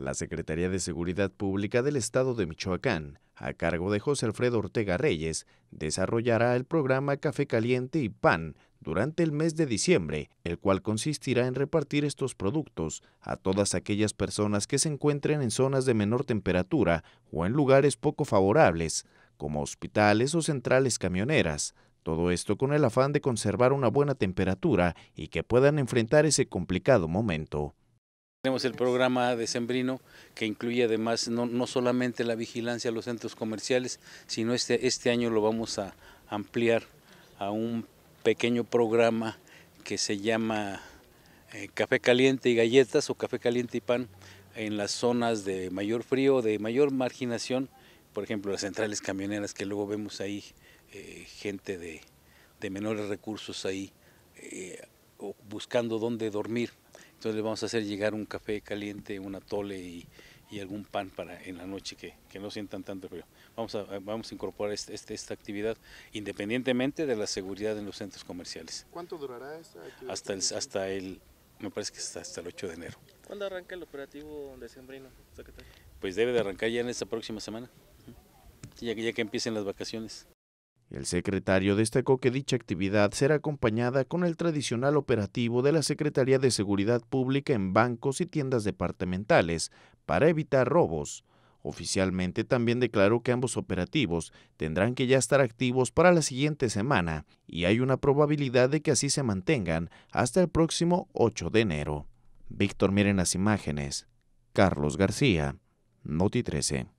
La Secretaría de Seguridad Pública del Estado de Michoacán, a cargo de José Alfredo Ortega Reyes, desarrollará el programa Café Caliente y Pan durante el mes de diciembre, el cual consistirá en repartir estos productos a todas aquellas personas que se encuentren en zonas de menor temperatura o en lugares poco favorables, como hospitales o centrales camioneras. Todo esto con el afán de conservar una buena temperatura y que puedan enfrentar ese complicado momento. Tenemos el programa de Sembrino que incluye además no, solamente la vigilancia a los centros comerciales, sino este, este año lo vamos a ampliar a un pequeño programa que se llama eh, Café Caliente y Galletas o Café Caliente y Pan en las zonas de mayor frío, de mayor marginación, por ejemplo las centrales camioneras que luego vemos ahí eh, gente de, menores recursos ahí eh, buscando dónde dormir entonces le vamos a hacer llegar un café caliente, una tole y, algún pan para en la noche que, no sientan tanto frío. Vamos a, vamos a incorporar este, este, esta actividad independientemente de la seguridad en los centros comerciales. ¿Cuánto durará esta actividad? Hasta el, hasta el, me parece que hasta, el 8 de enero. ¿Cuándo arranca el operativo de sembrino? Pues debe de arrancar ya en esta próxima semana, ya que, ya que empiecen las vacaciones. El secretario destacó que dicha actividad será acompañada con el tradicional operativo de la Secretaría de Seguridad Pública en bancos y tiendas departamentales para evitar robos. Oficialmente también declaró que ambos operativos tendrán que ya estar activos para la siguiente semana y hay una probabilidad de que así se mantengan hasta el próximo 8 de enero. Víctor, miren las imágenes. Carlos García, Noti 13.